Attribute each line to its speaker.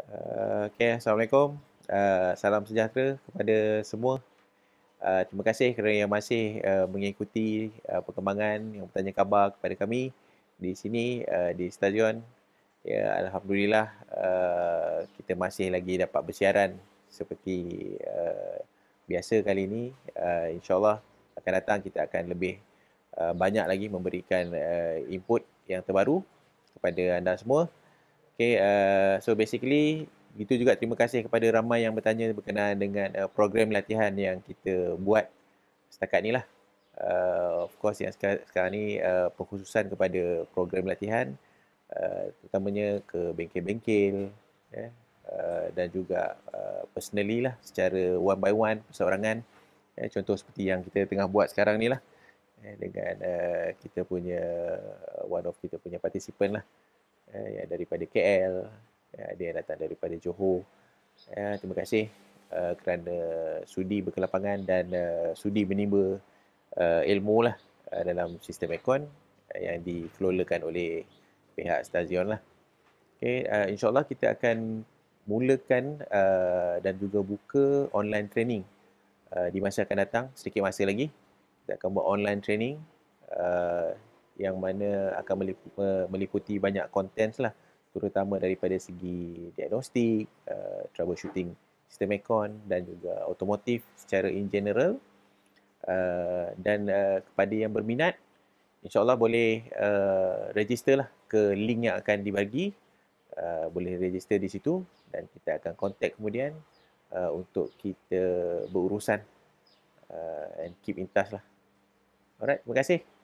Speaker 1: Eh, okay, Assalamualaikum. Uh, salam sejahtera kepada semua. Uh, terima kasih kerana yang masih uh, mengikuti uh, perkembangan yang bertanya khabar kepada kami di sini uh, di stadion. Ya, Alhamdulillah uh, kita masih lagi dapat bersiaran seperti uh, biasa kali ini. Uh, InsyaAllah akan datang kita akan lebih uh, banyak lagi memberikan uh, input yang terbaru kepada anda semua. Okay, uh, so basically gitu juga terima kasih kepada ramai yang bertanya berkenaan dengan uh, program latihan yang kita buat setakat ni lah. Uh, of course yang sekarang, sekarang ni uh, perkhususan kepada program latihan uh, terutamanya ke bengkel-bengkel yeah, uh, dan juga uh, personally lah secara one by one perseorangan yeah, contoh seperti yang kita tengah buat sekarang ni lah ya, dengan uh, kita punya uh, one of kita punya participant lah Eh, ya, daripada KL, ya, ada yang datang daripada Johor. Ya, terima kasih uh, kerana sudi berkelapangan dan uh, sudi menimba uh, ilmu lah uh, dalam sistem ekon uh, yang dikelolakan oleh pihak stasiun lah. Okay, uh, InsyaAllah kita akan mulakan uh, dan juga buka online training uh, di masa akan datang, sedikit masa lagi. Kita akan buat online training uh, yang mana akan meliputi, banyak konten lah terutama daripada segi diagnostik, uh, troubleshooting sistem aircon dan juga otomotif secara in general uh, dan uh, kepada yang berminat insyaAllah boleh uh, register lah ke link yang akan dibagi uh, boleh register di situ dan kita akan contact kemudian uh, untuk kita berurusan uh, and keep in touch lah Alright, terima kasih.